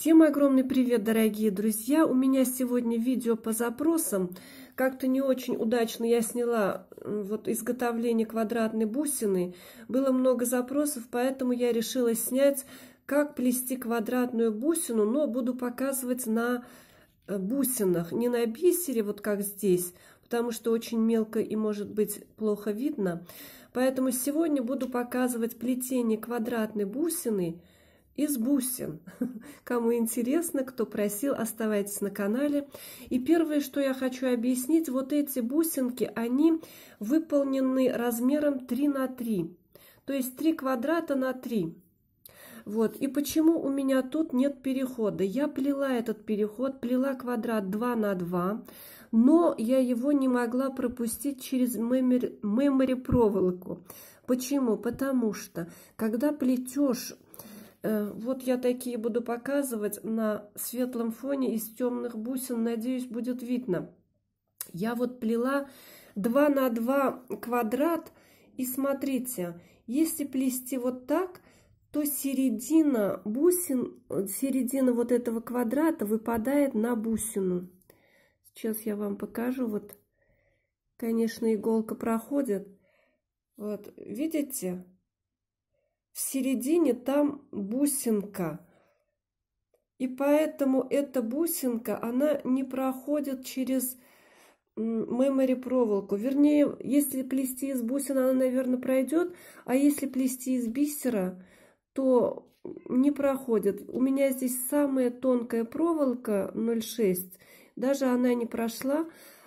Всем огромный привет, дорогие друзья! У меня сегодня видео по запросам. Как-то не очень удачно я сняла вот изготовление квадратной бусины. Было много запросов, поэтому я решила снять, как плести квадратную бусину, но буду показывать на э, бусинах, не на бисере, вот как здесь, потому что очень мелко и, может быть, плохо видно. Поэтому сегодня буду показывать плетение квадратной бусины – из бусин. Кому интересно, кто просил, оставайтесь на канале. И первое, что я хочу объяснить, вот эти бусинки, они выполнены размером 3 на 3, то есть 3 квадрата на 3. Вот. И почему у меня тут нет перехода? Я плела этот переход, плела квадрат 2 на 2, но я его не могла пропустить через мемори, мемори проволоку. Почему? Потому что, когда плетешь Э, вот я такие буду показывать на светлом фоне из темных бусин. Надеюсь, будет видно. Я вот плела 2 на 2 квадрат. И смотрите, если плести вот так, то середина бусин, э, середина вот этого квадрата выпадает на бусину. Сейчас я вам покажу. Вот, конечно, иголка проходит. Вот, видите? в середине там бусинка. И поэтому эта бусинка, она не проходит через мемори проволоку. Вернее, если плести из бусина, она, наверное, пройдет, а если плести из бисера, то не проходит. У меня здесь самая тонкая проволока 0,6, даже она не прошла,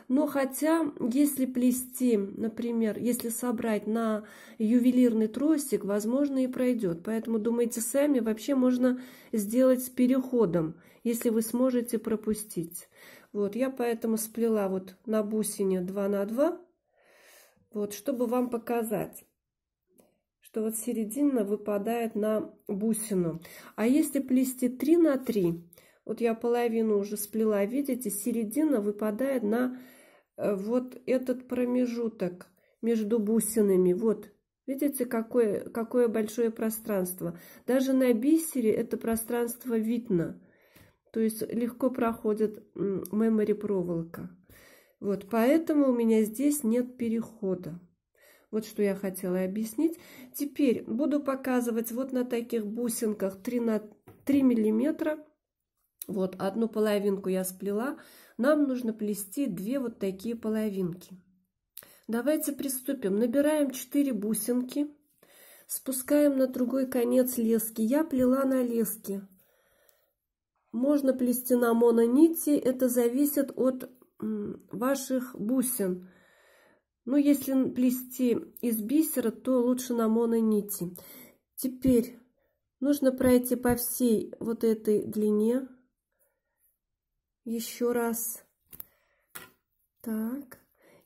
но хотя, если плести, например, если собрать на ювелирный тросик, возможно, и пройдет. Поэтому думайте сами, вообще можно сделать с переходом, если вы сможете пропустить. Вот, я поэтому сплела вот на бусине 2 на 2, вот, чтобы вам показать что вот середина выпадает на бусину. А если плести 3 на 3, вот я половину уже сплела, видите, середина выпадает на Э, вот этот промежуток между бусинами, вот, видите, какое, какое большое пространство. Даже на бисере это пространство видно, то есть легко проходит мемори проволока. Вот, поэтому у меня здесь нет перехода. Вот что я хотела объяснить. Теперь буду показывать вот на таких бусинках 3, на 3 миллиметра вот а одну половинку я сплела. Нам нужно плести две вот такие половинки. Давайте приступим. Набираем 4 бусинки. Спускаем на другой конец лески. Я плела на леске. Можно плести на мононити. Это зависит от ваших бусин. Ну, если плести из бисера, то лучше на мононити. Теперь нужно пройти по всей вот этой длине еще раз. Так.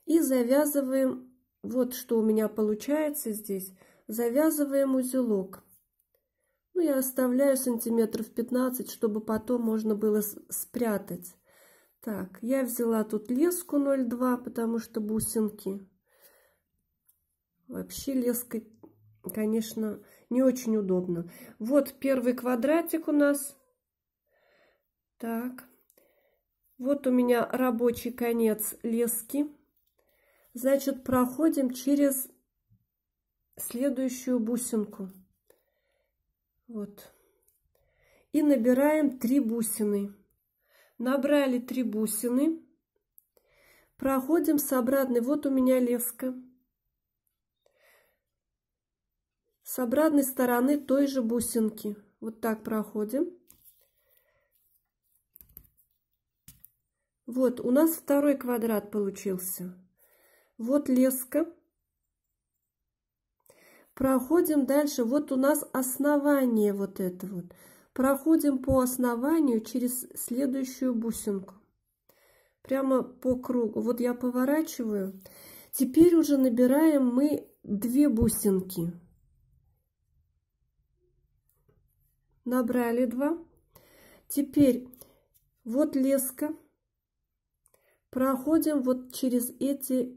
И завязываем, вот что у меня получается здесь, завязываем узелок. Ну, я оставляю сантиметров 15, чтобы потом можно было спрятать. Так, я взяла тут леску 0,2, потому что бусинки. Вообще леской, конечно, не очень удобно. Вот первый квадратик у нас. Так. Вот у меня рабочий конец лески. Значит, проходим через следующую бусинку. Вот. И набираем 3 бусины. Набрали 3 бусины. Проходим с обратной. Вот у меня леска. С обратной стороны той же бусинки. Вот так проходим. Вот, у нас второй квадрат получился. Вот леска. Проходим дальше. Вот у нас основание вот это вот. Проходим по основанию через следующую бусинку. Прямо по кругу. Вот я поворачиваю. Теперь уже набираем мы две бусинки. Набрали два. Теперь вот леска. Проходим вот через эти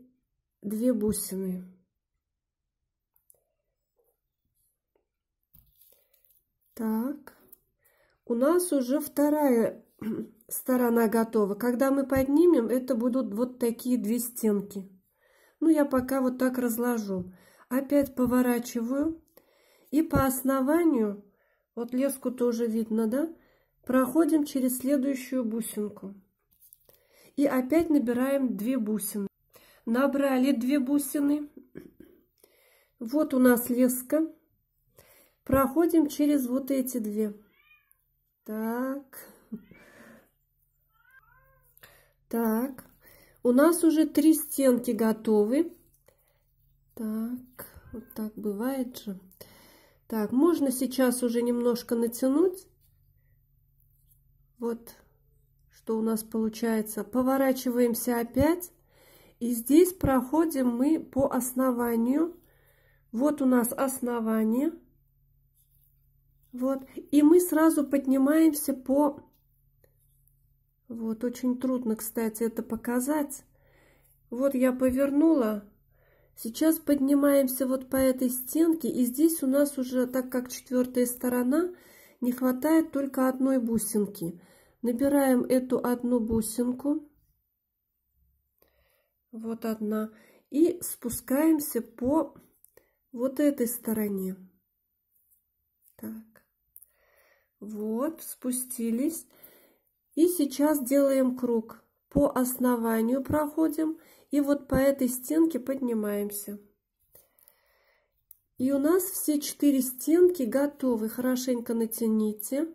две бусины. Так, у нас уже вторая сторона готова. Когда мы поднимем, это будут вот такие две стенки. Ну, я пока вот так разложу. Опять поворачиваю. И по основанию, вот леску тоже видно, да? Проходим через следующую бусинку. И опять набираем две бусины. Набрали две бусины. Вот у нас леска. Проходим через вот эти две. Так. Так. У нас уже три стенки готовы. Так. Вот так бывает же. Так, можно сейчас уже немножко натянуть. Вот что у нас получается. Поворачиваемся опять. И здесь проходим мы по основанию. Вот у нас основание. Вот. И мы сразу поднимаемся по... Вот, очень трудно, кстати, это показать. Вот я повернула. Сейчас поднимаемся вот по этой стенке. И здесь у нас уже, так как четвертая сторона, не хватает только одной бусинки. Набираем эту одну бусинку. Вот одна. И спускаемся по вот этой стороне. Так. Вот, спустились. И сейчас делаем круг. По основанию проходим. И вот по этой стенке поднимаемся. И у нас все четыре стенки готовы. Хорошенько натяните.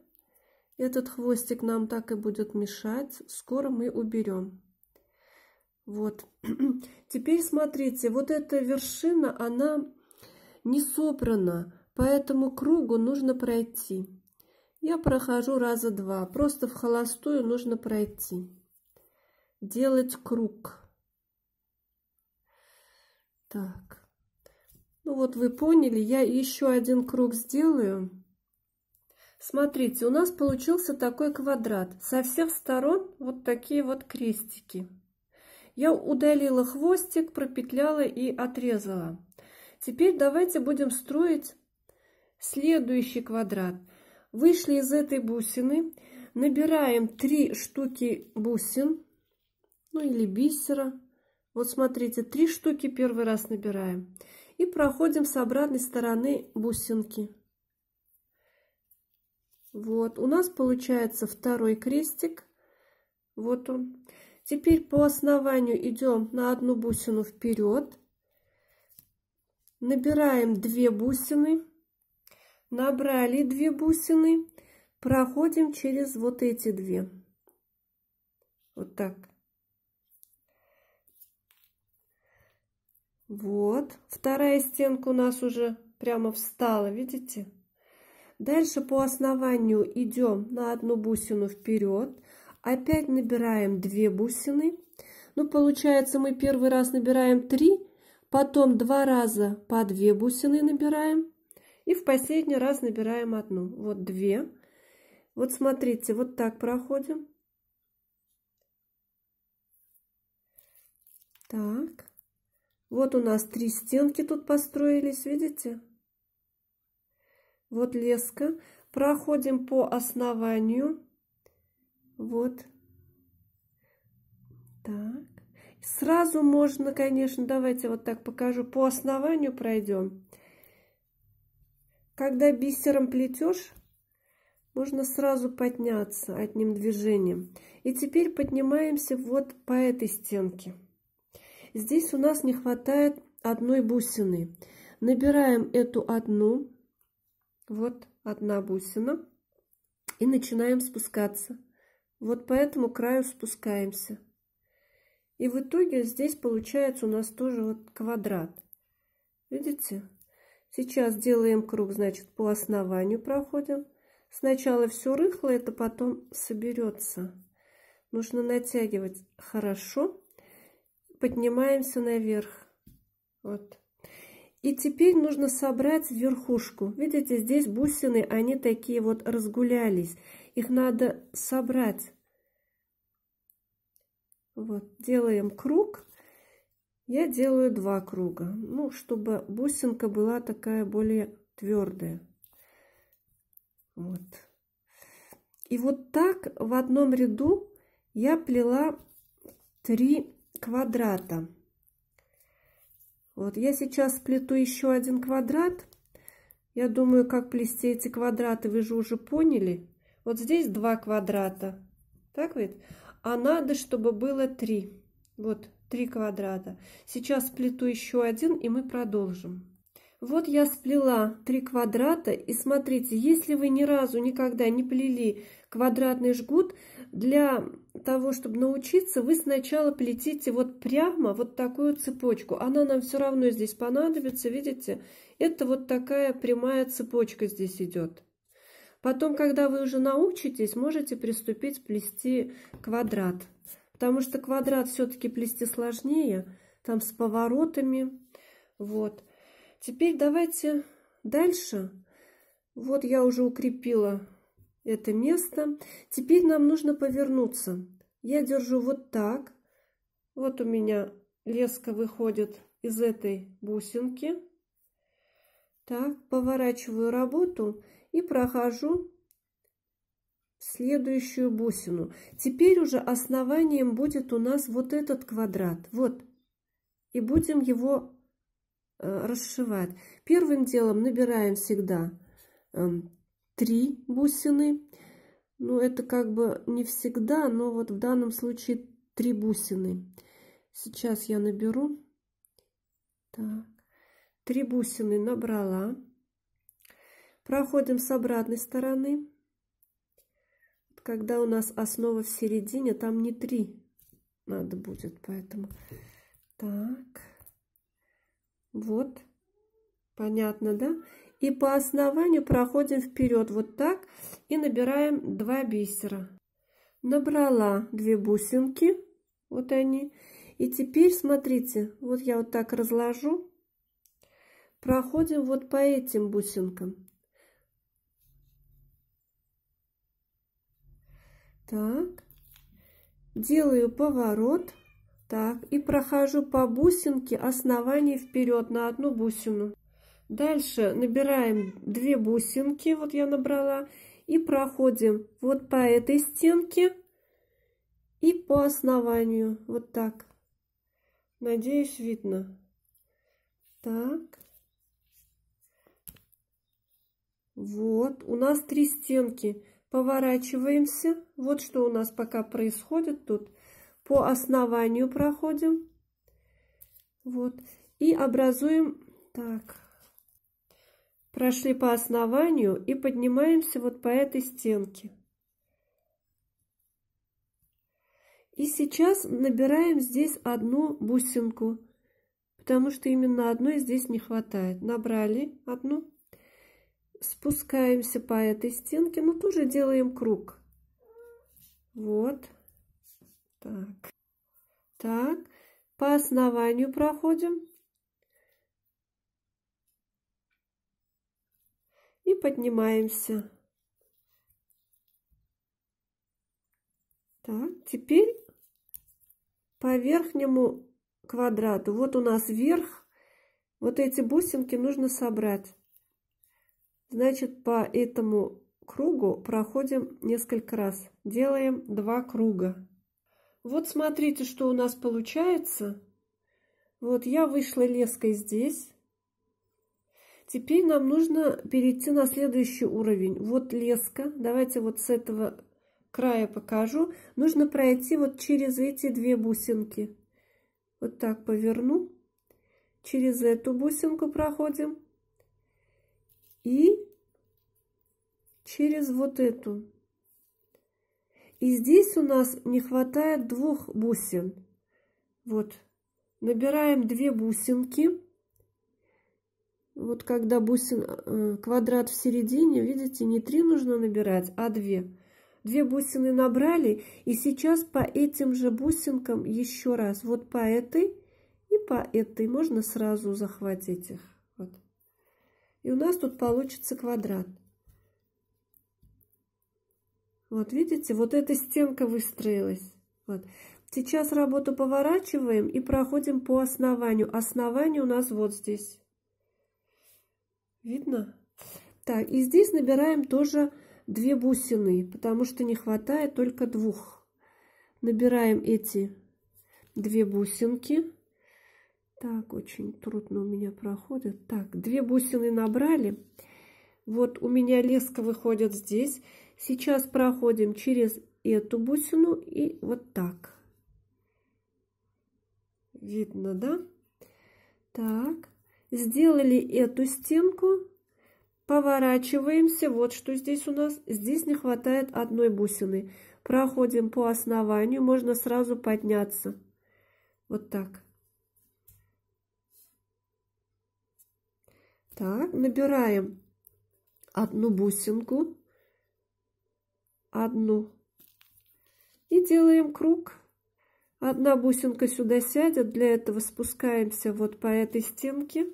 Этот хвостик нам так и будет мешать. Скоро мы уберем. Вот. Теперь смотрите, вот эта вершина, она не собрана, поэтому кругу нужно пройти. Я прохожу раза два, просто в холостую нужно пройти. Делать круг. Так. Ну вот вы поняли, я еще один круг сделаю. Смотрите, у нас получился такой квадрат. Со всех сторон вот такие вот крестики. Я удалила хвостик, пропетляла и отрезала. Теперь давайте будем строить следующий квадрат. Вышли из этой бусины, набираем 3 штуки бусин, ну или бисера. Вот смотрите, 3 штуки первый раз набираем. И проходим с обратной стороны бусинки. Вот, у нас получается второй крестик. Вот он. Теперь по основанию идем на одну бусину вперед. Набираем две бусины. Набрали две бусины. Проходим через вот эти две. Вот так. Вот. Вторая стенка у нас уже прямо встала, видите? Видите? Дальше по основанию идем на одну бусину вперед. Опять набираем 2 бусины. Ну, получается, мы первый раз набираем 3, потом два раза по 2 бусины набираем. И в последний раз набираем одну. Вот 2. Вот смотрите, вот так проходим. Так. Вот у нас три стенки тут построились, видите? вот леска. Проходим по основанию. Вот. Так. Сразу можно, конечно, давайте вот так покажу. По основанию пройдем. Когда бисером плетешь, можно сразу подняться одним движением. И теперь поднимаемся вот по этой стенке. Здесь у нас не хватает одной бусины. Набираем эту одну, вот одна бусина. И начинаем спускаться. Вот по этому краю спускаемся. И в итоге здесь получается у нас тоже вот квадрат. Видите? Сейчас делаем круг, значит, по основанию проходим. Сначала все рыхло, это потом соберется. Нужно натягивать хорошо. Поднимаемся наверх. Вот. И теперь нужно собрать верхушку. Видите, здесь бусины, они такие вот разгулялись. Их надо собрать. Вот, делаем круг. Я делаю два круга, ну, чтобы бусинка была такая более твердая. Вот. И вот так в одном ряду я плела три квадрата. Вот я сейчас плету еще один квадрат. Я думаю, как плести эти квадраты, вы же уже поняли. Вот здесь два квадрата, так ведь? А надо, чтобы было три. Вот, три квадрата. Сейчас плету еще один, и мы продолжим. Вот я сплела три квадрата, и смотрите, если вы ни разу никогда не плели квадратный жгут, для того, чтобы научиться, вы сначала плетите вот прямо вот такую цепочку. Она нам все равно здесь понадобится, видите? Это вот такая прямая цепочка здесь идет. Потом, когда вы уже научитесь, можете приступить плести квадрат. Потому что квадрат все-таки плести сложнее, там с поворотами, вот. Теперь давайте дальше. Вот я уже укрепила это место. Теперь нам нужно повернуться. Я держу вот так. Вот у меня леска выходит из этой бусинки. Так, поворачиваю работу и прохожу следующую бусину. Теперь уже основанием будет у нас вот этот квадрат. Вот. И будем его Э, расшивать. Первым делом набираем всегда эм, три бусины. Ну, это как бы не всегда, но вот в данном случае три бусины. Сейчас я наберу. Так, 3 бусины набрала. Проходим с обратной стороны. Когда у нас основа в середине, там не три надо будет, поэтому... Так... Вот. Понятно, да? И по основанию проходим вперед вот так и набираем 2 бисера. Набрала 2 бусинки. Вот они. И теперь смотрите, вот я вот так разложу. Проходим вот по этим бусинкам. Так. Делаю поворот. Так, и прохожу по бусинке основание вперед на одну бусину. Дальше набираем две бусинки, вот я набрала, и проходим вот по этой стенке и по основанию, вот так. Надеюсь, видно. Так. Вот, у нас три стенки. Поворачиваемся. Вот что у нас пока происходит тут по основанию проходим. Вот. И образуем... Так. Прошли по основанию и поднимаемся вот по этой стенке. И сейчас набираем здесь одну бусинку, потому что именно одной здесь не хватает. Набрали одну, спускаемся по этой стенке, но тоже делаем круг. Вот. Так. Так. По основанию проходим. И поднимаемся. Так, теперь по верхнему квадрату. Вот у нас верх. Вот эти бусинки нужно собрать. Значит, по этому кругу проходим несколько раз. Делаем два круга. Вот смотрите, что у нас получается. Вот я вышла леской здесь. Теперь нам нужно перейти на следующий уровень. Вот леска. Давайте вот с этого края покажу. Нужно пройти вот через эти две бусинки. Вот так поверну. Через эту бусинку проходим. И через вот эту. И здесь у нас не хватает двух бусин. Вот, набираем две бусинки. Вот когда бусин, э, квадрат в середине, видите, не три нужно набирать, а две. Две бусины набрали, и сейчас по этим же бусинкам еще раз, вот по этой и по этой, можно сразу захватить их. Вот. И у нас тут получится квадрат. Вот видите, вот эта стенка выстроилась. Вот. Сейчас работу поворачиваем и проходим по основанию. Основание у нас вот здесь. Видно? Так, и здесь набираем тоже две бусины, потому что не хватает только двух. Набираем эти две бусинки. Так, очень трудно у меня проходит. Так, две бусины набрали. Вот у меня леска выходит здесь. Сейчас проходим через эту бусину и вот так. Видно, да? Так, сделали эту стенку, поворачиваемся. Вот что здесь у нас. Здесь не хватает одной бусины. Проходим по основанию, можно сразу подняться. Вот так. Так, набираем одну бусинку одну. И делаем круг. Одна бусинка сюда сядет. Для этого спускаемся вот по этой стенке.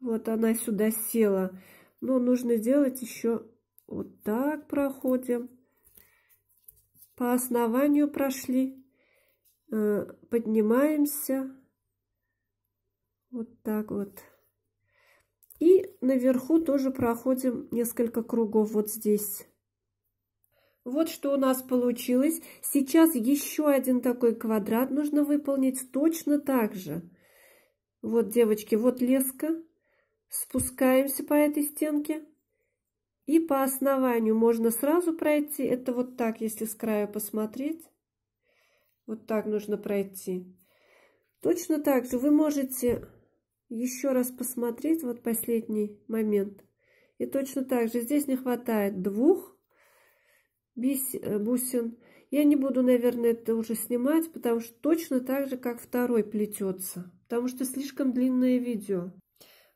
Вот она сюда села. Но нужно делать еще вот так проходим. По основанию прошли. Э, поднимаемся. Вот так вот. И наверху тоже проходим несколько кругов вот здесь. Вот что у нас получилось. Сейчас еще один такой квадрат нужно выполнить точно так же. Вот, девочки, вот леска. Спускаемся по этой стенке. И по основанию можно сразу пройти. Это вот так, если с края посмотреть. Вот так нужно пройти. Точно так же вы можете еще раз посмотреть, вот последний момент. И точно так же здесь не хватает двух Э, бусин. Я не буду, наверное, это уже снимать, потому что точно так же, как второй плетется, потому что слишком длинное видео.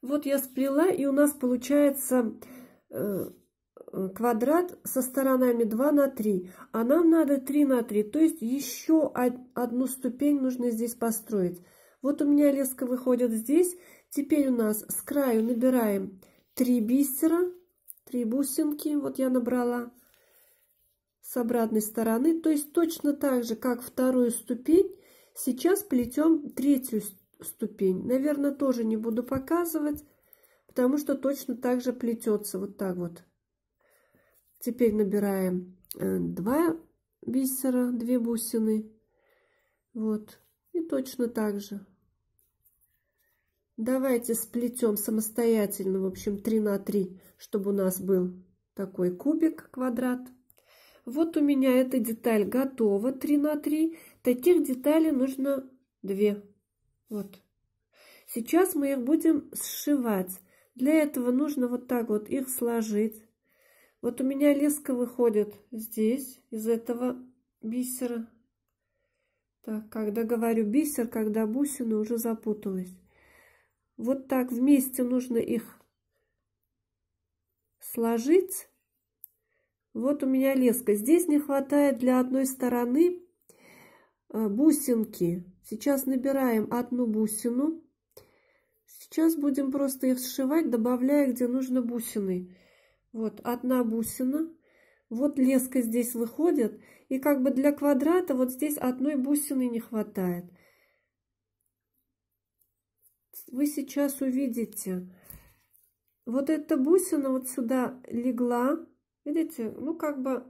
Вот я сплела, и у нас получается э, э, квадрат со сторонами 2 на 3, а нам надо 3 на 3, то есть еще одну ступень нужно здесь построить. Вот у меня леска выходит здесь, теперь у нас с краю набираем 3 бисера, 3 бусинки, вот я набрала, с обратной стороны. То есть точно так же, как вторую ступень, сейчас плетем третью ступень. Наверное, тоже не буду показывать, потому что точно так же плетется вот так вот. Теперь набираем 2 э, бисера, 2 бусины. Вот. И точно так же. Давайте сплетем самостоятельно, в общем, 3 на 3, чтобы у нас был такой кубик, квадрат. Вот у меня эта деталь готова 3 на 3. Таких деталей нужно 2. Вот. Сейчас мы их будем сшивать. Для этого нужно вот так вот их сложить. Вот у меня леска выходит здесь, из этого бисера. Так, когда говорю бисер, когда бусина уже запуталась. Вот так вместе нужно их сложить вот у меня леска. Здесь не хватает для одной стороны э, бусинки. Сейчас набираем одну бусину. Сейчас будем просто их сшивать, добавляя, где нужно бусины. Вот одна бусина. Вот леска здесь выходит. И как бы для квадрата вот здесь одной бусины не хватает. Вы сейчас увидите. Вот эта бусина вот сюда легла. Видите, ну как бы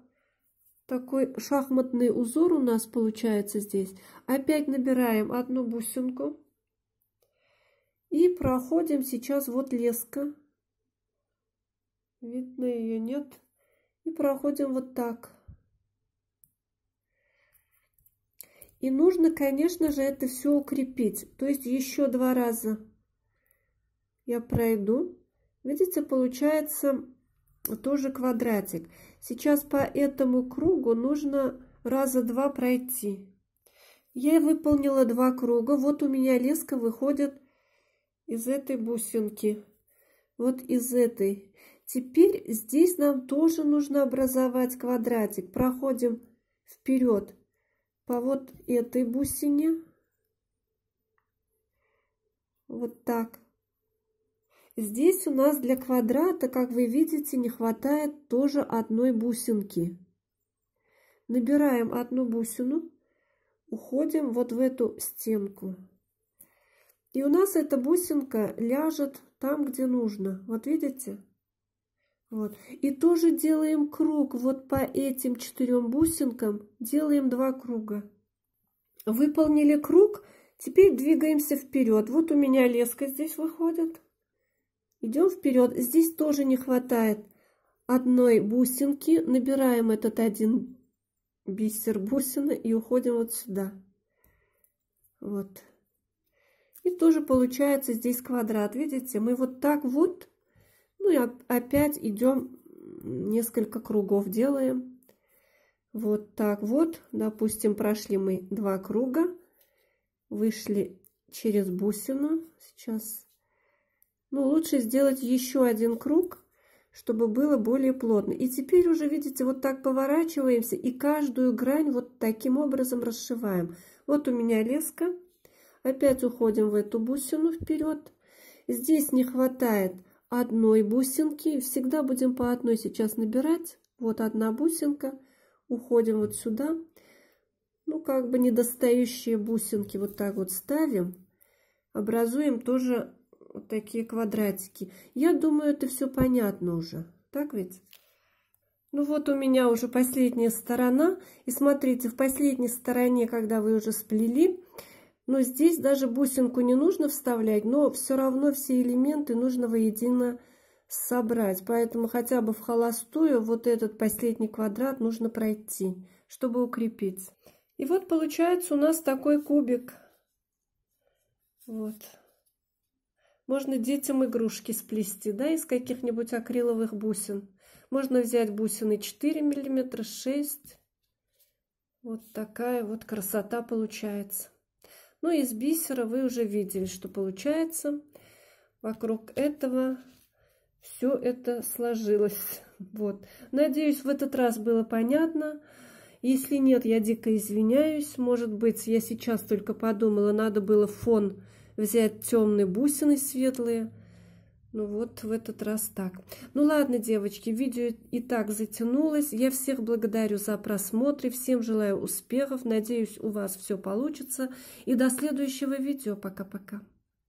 такой шахматный узор у нас получается здесь. Опять набираем одну бусинку. И проходим сейчас вот леска. Видно ее нет. И проходим вот так. И нужно, конечно же, это все укрепить. То есть еще два раза я пройду. Видите, получается тоже квадратик. Сейчас по этому кругу нужно раза два пройти. Я выполнила два круга. Вот у меня леска выходит из этой бусинки. Вот из этой. Теперь здесь нам тоже нужно образовать квадратик. Проходим вперед по вот этой бусине. Вот так. Здесь у нас для квадрата, как вы видите, не хватает тоже одной бусинки. Набираем одну бусину, уходим вот в эту стенку. И у нас эта бусинка ляжет там, где нужно. Вот видите? Вот. И тоже делаем круг вот по этим четырем бусинкам. Делаем два круга. Выполнили круг. Теперь двигаемся вперед. Вот у меня леска здесь выходит. Идем вперед. Здесь тоже не хватает одной бусинки. Набираем этот один бисер бусины и уходим вот сюда. Вот. И тоже получается здесь квадрат. Видите, мы вот так вот. Ну и опять идем несколько кругов делаем. Вот так вот. Допустим, прошли мы два круга. Вышли через бусину. Сейчас ну, лучше сделать еще один круг, чтобы было более плотно. И теперь уже, видите, вот так поворачиваемся и каждую грань вот таким образом расшиваем. Вот у меня леска. Опять уходим в эту бусину вперед. Здесь не хватает одной бусинки. Всегда будем по одной сейчас набирать. Вот одна бусинка. Уходим вот сюда. Ну, как бы недостающие бусинки вот так вот ставим. Образуем тоже вот такие квадратики. Я думаю, это все понятно уже. Так ведь? Ну вот у меня уже последняя сторона. И смотрите, в последней стороне, когда вы уже сплели, но ну, здесь даже бусинку не нужно вставлять, но все равно все элементы нужно воедино собрать. Поэтому хотя бы в холостую вот этот последний квадрат нужно пройти, чтобы укрепить. И вот получается у нас такой кубик. Вот. Можно детям игрушки сплести, да, из каких-нибудь акриловых бусин. Можно взять бусины 4 мм, 6 вот такая вот красота получается. Ну, из бисера вы уже видели, что получается. Вокруг этого все это сложилось. Вот. Надеюсь, в этот раз было понятно. Если нет, я дико извиняюсь. Может быть, я сейчас только подумала, надо было фон взять темные бусины светлые. Ну вот в этот раз так. Ну ладно, девочки, видео и так затянулось. Я всех благодарю за просмотр, всем желаю успехов. Надеюсь, у вас все получится. И до следующего видео. Пока-пока.